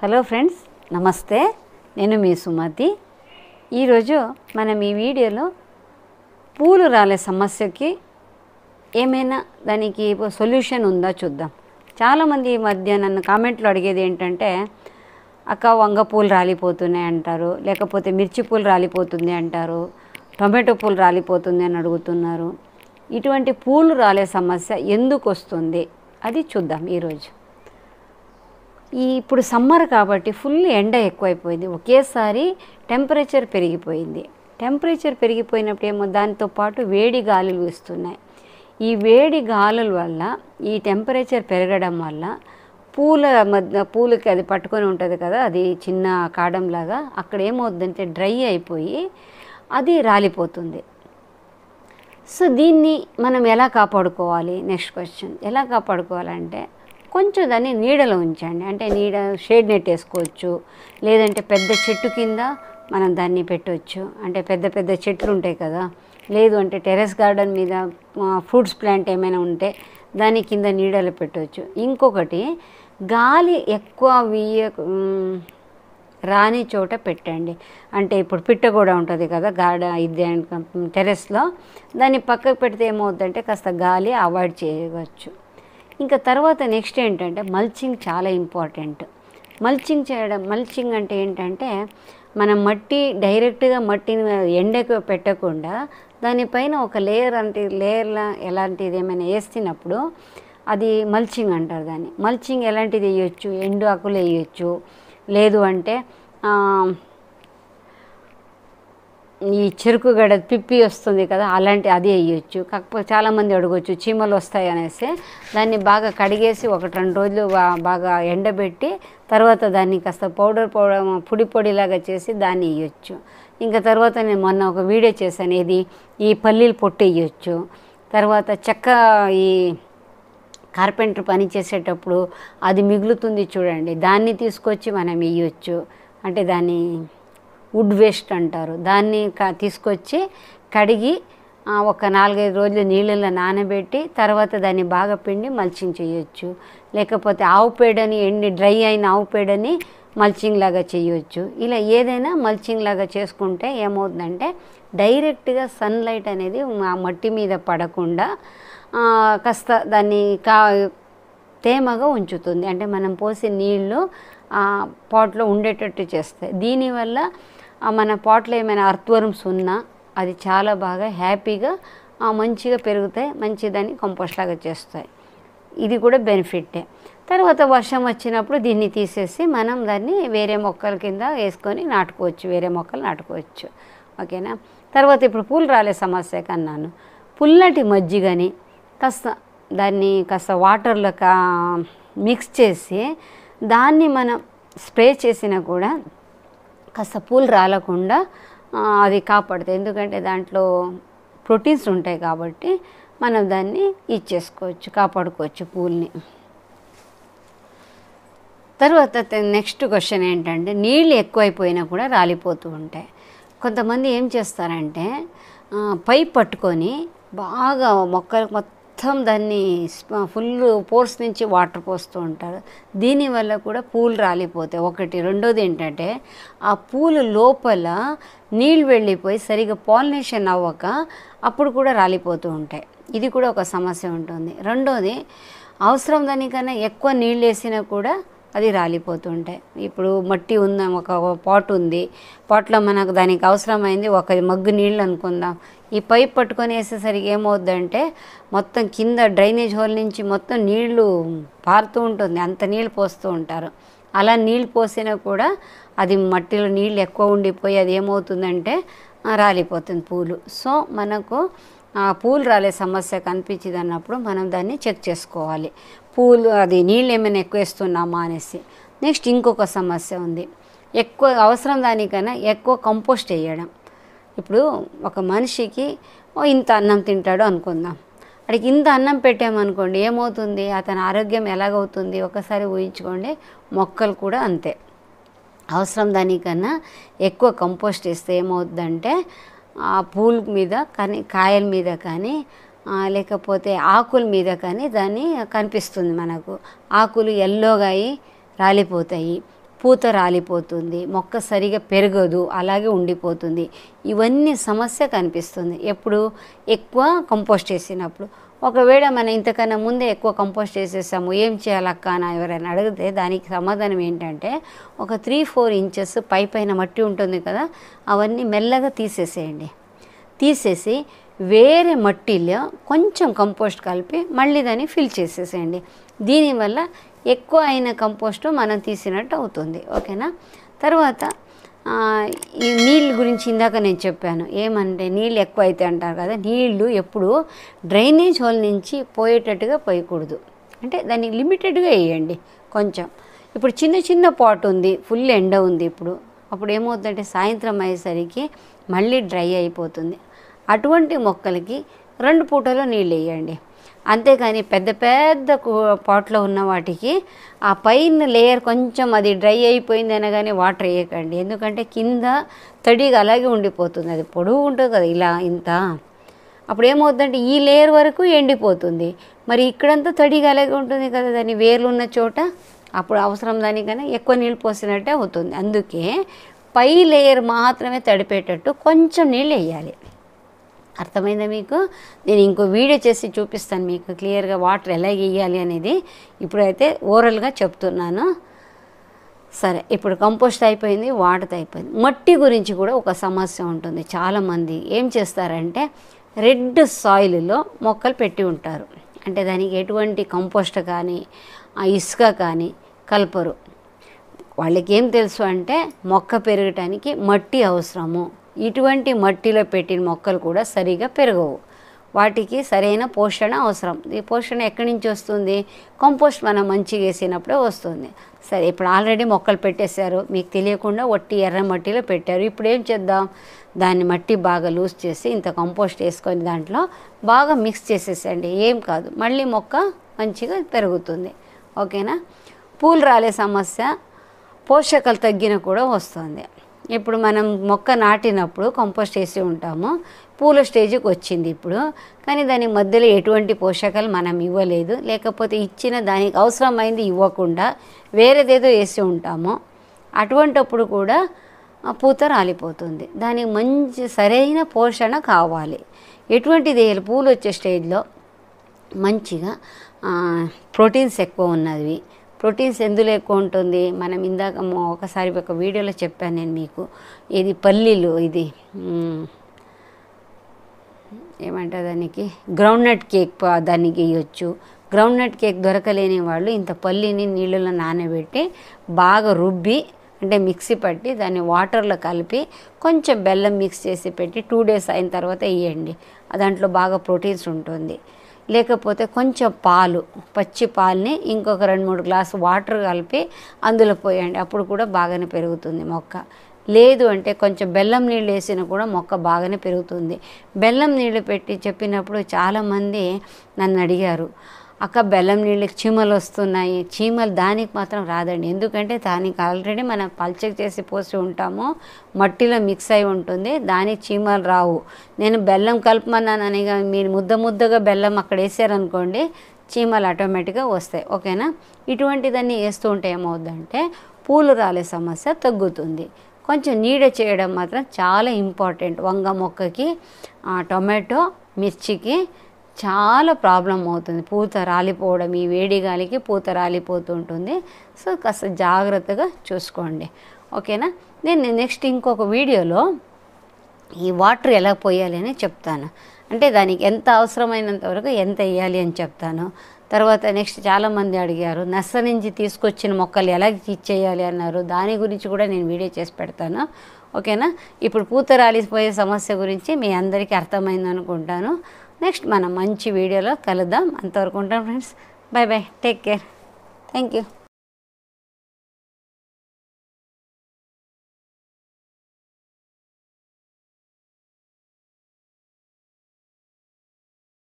hello friends నమస్తే నేను మీ సుమతి ఈరోజు మనం ఈ వీడియోలో పూలు రాలే సమస్యకి ఏమైనా దానికి సొల్యూషన్ ఉందా చూద్దాం చాలామంది ఈ మధ్య నన్ను కామెంట్లో అడిగేది ఏంటంటే అక్క వంగ పూలు రాలిపోతున్నాయి అంటారు లేకపోతే మిర్చి పూలు రాలిపోతుంది అంటారు టొమాటో పూలు రాలిపోతుంది అని అడుగుతున్నారు ఇటువంటి పూలు రాలే సమస్య ఎందుకు వస్తుంది అది చూద్దాం ఈరోజు ఈ ఇప్పుడు సమ్మర్ కాబట్టి ఫుల్ ఎండ ఎక్కువైపోయింది ఒకేసారి టెంపరేచర్ పెరిగిపోయింది టెంపరేచర్ పెరిగిపోయినప్పుడు ఏమో దానితో పాటు వేడి గాలులు వస్తున్నాయి ఈ వేడి గాలుల వల్ల ఈ టెంపరేచర్ పెరగడం వల్ల పూల మధ్య పూలకి అది పట్టుకొని ఉంటుంది కదా అది చిన్న కాడంలాగా అక్కడ ఏమవుతుందంటే డ్రై అయిపోయి అది రాలిపోతుంది సో దీన్ని మనం ఎలా కాపాడుకోవాలి నెక్స్ట్ క్వశ్చన్ ఎలా కాపాడుకోవాలంటే కొంచెం దాన్ని నీడలో ఉంచండి అంటే నీడ షేడ్ నెట్ వేసుకోవచ్చు లేదంటే పెద్ద చెట్టు కింద మనం దాన్ని పెట్టవచ్చు అంటే పెద్ద పెద్ద చెట్లు ఉంటాయి కదా లేదు అంటే టెరెస్ గార్డెన్ మీద ఫ్రూట్స్ ప్లాంట్ ఏమైనా ఉంటే దాని కింద నీడలు పెట్టవచ్చు ఇంకొకటి గాలి ఎక్కువ వీయ రాని చోట పెట్టండి అంటే ఇప్పుడు పిట్ట కూడా ఉంటుంది కదా గార్డెన్ ఇది టెరెస్లో దాన్ని పక్కకు పెడితే ఏమవుతుందంటే కాస్త గాలి అవాయిడ్ చేయవచ్చు ఇంకా తర్వాత నెక్స్ట్ ఏంటంటే మల్చింగ్ చాలా ఇంపార్టెంట్ మల్చింగ్ చేయడం మల్చింగ్ అంటే ఏంటంటే మనం మట్టి డైరెక్ట్గా మట్టిని ఎండకు పెట్టకుండా దానిపైన ఒక లేయర్ అంటే లేయర్లా ఎలాంటిది ఏమైనా వేస్తున్నప్పుడు అది మల్చింగ్ అంటారు దాన్ని మల్చింగ్ ఎలాంటిది వేయొచ్చు ఎండు ఆకులు వేయొచ్చు లేదు అంటే ఈ చెరుకు గడ పిప్పి వస్తుంది కదా అలాంటి అది వేయచ్చు కాకపోతే చాలామంది అడగచ్చు చీమలు వస్తాయి అనేసి దాన్ని బాగా కడిగేసి ఒకటి రెండు రోజులు బాగా ఎండబెట్టి తర్వాత దాన్ని కాస్త పౌడర్ పౌడర్ పొడి పొడిలాగా చేసి దాన్ని వేయచ్చు ఇంకా తర్వాత నేను మొన్న ఒక వీడియో చేశాను ఇది ఈ పల్లీలు పొట్టు వేయచ్చు తర్వాత చెక్క ఈ కార్పెంటర్ పని చేసేటప్పుడు అది మిగులుతుంది చూడండి దాన్ని తీసుకొచ్చి మనం వేయచ్చు అంటే దాన్ని వుడ్ వేస్ట్ అంటారు దాన్ని తీసుకొచ్చి కడిగి ఒక నాలుగైదు రోజులు నీళ్ళలో నానబెట్టి తర్వాత దాన్ని బాగా పిండి మల్చింగ్ చేయొచ్చు లేకపోతే ఆవు పేడని ఎండి డ్రై అయిన ఆవు పేడని మల్చింగ్ లాగా చేయొచ్చు ఇలా ఏదైనా మల్చింగ్ లాగా చేసుకుంటే ఏమవుతుందంటే డైరెక్ట్గా సన్లైట్ అనేది ఆ మట్టి మీద పడకుండా కాస్త దాన్ని కా తేమగా ఉంచుతుంది అంటే మనం పోసే నీళ్ళు పాట్లో ఉండేటట్టు చేస్తాయి దీనివల్ల మన పాట్లో ఏమైనా అర్త్వరమ్స్ ఉన్నా అది చాలా బాగా హ్యాపీగా మంచిగా పెరుగుతాయి మంచి దాన్ని కంపోస్ట్ లాగా చేస్తాయి ఇది కూడా బెనిఫిట్టే తర్వాత వర్షం వచ్చినప్పుడు దీన్ని తీసేసి మనం దాన్ని వేరే మొక్కల కింద వేసుకొని నాటుకోవచ్చు వేరే మొక్కలు నాటుకోవచ్చు ఓకేనా తర్వాత ఇప్పుడు పూలు రాలే సమస్య కన్నాను పుల్లటి మజ్జిగని కాస్త దాన్ని కాస్త వాటర్లో మిక్స్ చేసి దాన్ని మనం స్ప్రే చేసినా కూడా కాస్త పూలు రాలకుండా అది కాపాడుతుంది ఎందుకంటే దాంట్లో ప్రోటీన్స్ ఉంటాయి కాబట్టి మనం దాన్ని ఇచ్చేసుకోవచ్చు కాపాడుకోవచ్చు పూల్ని తర్వాత నెక్స్ట్ క్వశ్చన్ ఏంటంటే నీళ్ళు ఎక్కువైపోయినా కూడా రాలిపోతూ ఉంటాయి కొంతమంది ఏం చేస్తారంటే పైప్ పట్టుకొని బాగా మొక్కలు మొత్తం మొత్తం దాన్ని ఫుల్ పోర్స్ నుంచి వాటర్ పోస్తూ ఉంటారు దీనివల్ల కూడా పూలు రాలిపోతాయి ఒకటి రెండోది ఏంటంటే ఆ పూలు లోపల నీళ్ళు వెళ్ళిపోయి సరిగా పాలినేషన్ అవ్వక అప్పుడు కూడా రాలిపోతూ ఉంటాయి ఇది కూడా ఒక సమస్య ఉంటుంది రెండోది అవసరం దానికన్నా ఎక్కువ నీళ్ళు వేసినా కూడా అది రాలిపోతుంటాయి ఇప్పుడు మట్టి ఉన్న ఒక పాట్ ఉంది పాట్లో మనకు దానికి అవసరమైంది ఒక మగ్గు నీళ్ళు అనుకుందాం ఈ పైప్ పట్టుకొని వేసేసరికి ఏమవుద్దంటే మొత్తం కింద డ్రైనేజ్ హోల్ నుంచి మొత్తం నీళ్లు పారుతూ ఉంటుంది అంత నీళ్ళు పోస్తూ ఉంటారు అలా నీళ్ళు పోసినా కూడా అది మట్టిలో నీళ్ళు ఎక్కువ ఉండిపోయి అది ఏమవుతుందంటే రాలిపోతుంది పూలు సో మనకు పూలు రాలే సమస్య కనిపించింది అన్నప్పుడు మనం దాన్ని చెక్ చేసుకోవాలి పూలు అది నీళ్ళు ఏమైనా ఎక్కువ వేస్తున్నామా అనేసి నెక్స్ట్ ఇంకొక సమస్య ఉంది ఎక్కువ అవసరం దానికన్నా ఎక్కువ కంపోస్ట్ వేయడం ఇప్పుడు ఒక మనిషికి ఇంత అన్నం తింటాడు అనుకుందాం అడికి ఇంత అన్నం పెట్టామనుకోండి ఏమవుతుంది అతని ఆరోగ్యం ఎలాగవుతుంది ఒకసారి ఊహించుకోండి మొక్కలు కూడా అంతే అవసరం దానికన్నా ఎక్కువ కంపోస్ట్ వేస్తే ఏమవుతుందంటే ఆ పూల మీద కానీ కాయల మీద కానీ లేకపోతే ఆకుల మీద కానీ దాన్ని కనిపిస్తుంది మనకు ఆకులు ఎల్లోగా అయి రాలిపోతాయి పూత రాలిపోతుంది మొక్క సరిగా పెరగదు అలాగే ఉండిపోతుంది ఇవన్నీ సమస్య కనిపిస్తుంది ఎప్పుడు ఎక్కువ కంపోస్ట్ చేసినప్పుడు ఒకవేళ మనం ఇంతకన్నా ముందే ఎక్కువ కంపోజ్ చేసేసాము ఏం చేయాలక్క అని ఎవరైనా అడిగితే దానికి సమాధానం ఏంటంటే ఒక త్రీ ఫోర్ ఇంచెస్ పై పైన మట్టి ఉంటుంది కదా అవన్నీ మెల్లగా తీసేసేయండి తీసేసి వేరే మట్టిలో కొంచెం కంపోస్ట్ కలిపి మళ్ళీ దాన్ని ఫిల్ చేసేసేయండి దీనివల్ల ఎక్కువ అయిన కంపోస్టు మనం తీసినట్టు అవుతుంది ఓకేనా తర్వాత ఈ నీళ్ళు గురించి ఇందాక నేను చెప్పాను ఏమంటే నీళ్ళు ఎక్కువ అయితే అంటారు కదా నీళ్లు ఎప్పుడు డ్రైనేజ్ హోల్ నుంచి పోయేటట్టుగా పోయకూడదు అంటే దాన్ని లిమిటెడ్గా వేయండి కొంచెం ఇప్పుడు చిన్న చిన్న పాట్ ఉంది ఫుల్ ఎండ ఉంది ఇప్పుడు అప్పుడు ఏమవుతుందంటే సాయంత్రం అయ్యేసరికి మళ్ళీ డ్రై అయిపోతుంది అటువంటి మొక్కలకి రెండు పూటలో నీళ్ళు వేయండి అంతేకాని పెద్ద పెద్ద పాట్లో ఉన్న వాటికి ఆ పైన లేయర్ కొంచెం అది డ్రై అయిపోయింది అనగానే వాటర్ వేయకండి ఎందుకంటే కింద తడిగా అలాగే ఉండిపోతుంది అది పొడవు ఉంటుంది కదా ఇలా ఇంత అప్పుడు ఏమవుతుందంటే ఈ లేయర్ వరకు ఎండిపోతుంది మరి ఇక్కడంతా తడిగా అలాగే ఉంటుంది కదా దాని వేర్లు ఉన్న చోట అప్పుడు అవసరం దానికన్నా ఎక్కువ నీళ్ళు పోసినట్టే అవుతుంది అందుకే పై లేయర్ మాత్రమే తడిపేటట్టు కొంచెం నీళ్ళు వేయాలి అర్థమైందా మీకు నేను ఇంకో వీడియో చేసి చూపిస్తాను మీకు క్లియర్గా వాటర్ ఎలా వేయాలి అనేది ఇప్పుడైతే ఓరల్గా చెప్తున్నాను సరే ఇప్పుడు కంపోస్ట్ అయిపోయింది వాటర్ అయిపోయింది మట్టి గురించి కూడా ఒక సమస్య ఉంటుంది చాలామంది ఏం చేస్తారంటే రెడ్ సాయిల్లో మొక్కలు పెట్టి ఉంటారు అంటే దానికి ఎటువంటి కంపోస్ట్ కానీ ఇసుక కానీ కలపరు వాళ్ళకి ఏం తెలుసు అంటే మొక్క పెరగటానికి మట్టి అవసరము ఇటువంటి మట్టిలో పెట్టిన మొక్కలు కూడా సరిగా పెరగవు వాటికి సరైన పోషణ అవసరం ఈ పోషణ ఎక్కడి నుంచి వస్తుంది కంపోస్ట్ మనం మంచిగా వేసినప్పుడే వస్తుంది సరే ఇప్పుడు ఆల్రెడీ మొక్కలు పెట్టేశారు మీకు తెలియకుండా ఒట్టి ఎర్ర మట్టిలో పెట్టారు ఇప్పుడు ఏం చేద్దాం దాన్ని మట్టి బాగా లూజ్ చేసి ఇంత కంపోస్ట్ వేసుకొని దాంట్లో బాగా మిక్స్ చేసేసండి ఏం కాదు మళ్ళీ మొక్క మంచిగా పెరుగుతుంది ఓకేనా పూలు రాలే సమస్య పోషకాలు తగ్గిన కూడా వస్తుంది ఇప్పుడు మనం మొక్క నాటినప్పుడు కంపోస్ట్ వేసి ఉంటాము పూల స్టేజ్కి వచ్చింది ఇప్పుడు కానీ దాని మధ్యలో ఎటువంటి పోషకాలు మనం ఇవ్వలేదు లేకపోతే ఇచ్చిన దానికి అవసరమైంది ఇవ్వకుండా వేరేదేదో వేసి ఉంటాము అటువంటప్పుడు కూడా పూత రాలిపోతుంది దానికి మంచి సరైన పోషణ కావాలి ఎటువంటిది పూలు వచ్చే స్టేజ్లో మంచిగా ప్రోటీన్స్ ఎక్కువ ఉన్నవి ప్రోటీన్స్ ఎందులో ఎక్కువ ఉంటుంది మనం ఇందాక ఒకసారి ఒక వీడియోలో చెప్పాను నేను మీకు ఇది పల్లీలు ఇది ఏమంట దానికి గ్రౌండ్ నట్ కేక్ దానికి వేయొచ్చు గ్రౌండ్ నట్ కేక్ దొరకలేని వాళ్ళు ఇంత పల్లీని నీళ్ళలో నానబెట్టి బాగా రుబ్బి అంటే మిక్సీ పట్టి దాన్ని వాటర్లో కలిపి కొంచెం బెల్లం మిక్స్ చేసి పెట్టి టూ డేస్ అయిన తర్వాత వేయండి దాంట్లో బాగా ప్రోటీన్స్ ఉంటుంది లేకపోతే కొంచెం పాలు పచ్చి పాలని ఇంకొక రెండు మూడు గ్లాసు వాటర్ కలిపి అందులో పోయండి అప్పుడు కూడా బాగానే పెరుగుతుంది మొక్క లేదు అంటే కొంచెం బెల్లం నీళ్ళు వేసినా కూడా మొక్క బాగానే పెరుగుతుంది బెల్లం నీళ్ళు పెట్టి చెప్పినప్పుడు చాలామంది నన్ను అడిగారు అక్క బెల్లం నీళ్ళకి చీమలు వస్తున్నాయి చీమలు దానికి మాత్రం రాదండి ఎందుకంటే దానికి ఆల్రెడీ మనం పల్చక్ చేసి పోసి ఉంటాము మట్టిలో మిక్స్ అయి ఉంటుంది దానికి చీమలు రావు నేను బెల్లం కలుపుమన్నానని మీరు ముద్ద ముద్దగా బెల్లం అక్కడ వేసారనుకోండి చీమలు ఆటోమేటిక్గా వస్తాయి ఓకేనా ఇటువంటిదన్నీ వేస్తూ ఉంటే ఏమవుద్దంటే పూలు రాలే సమస్య తగ్గుతుంది కొంచెం నీడ చేయడం మాత్రం చాలా ఇంపార్టెంట్ వంగ మొక్కకి టొమాటో మిర్చికి చాలా ప్రాబ్లం అవుతుంది పూత రాలిపోవడం ఈ వేడి గాలికి పూత రాలిపోతుంటుంది సో కాస్త జాగ్రత్తగా చూసుకోండి ఓకేనా నేను నెక్స్ట్ ఇంకొక వీడియోలో ఈ వాటర్ ఎలా పోయాలి అని చెప్తాను అంటే దానికి ఎంత అవసరమైనంత వరకు ఎంత వేయాలి అని చెప్తాను తర్వాత నెక్స్ట్ చాలామంది అడిగారు నస్స నుంచి తీసుకొచ్చిన మొక్కలు ఎలా ఇచ్చేయాలి అన్నారు దాని గురించి కూడా నేను వీడియో చేసి పెడతాను ఓకేనా ఇప్పుడు పూత రాలిపోయే సమస్య గురించి మీ అందరికీ అర్థమైంది అనుకుంటాను నెక్స్ట్ మనం మంచి వీడియోలో కలుద్దాం అంతవరకు ఉంటాం friends bye bye take care thank you